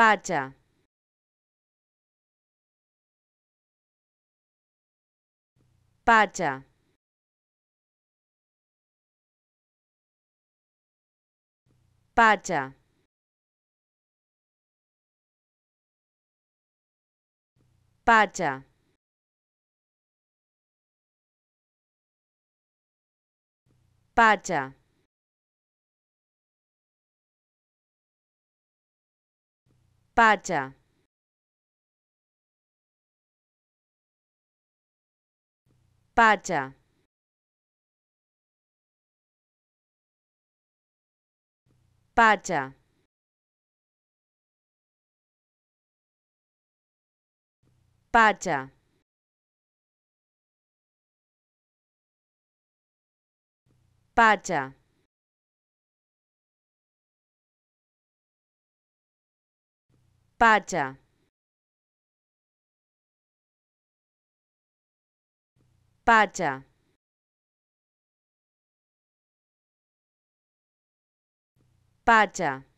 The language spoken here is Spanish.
pacha, Pacha. Pacha. Pacha. Pacha. Pacha. Pacha. Pacha. Pacha. Pacha. Pacha. Pacha. Pacha.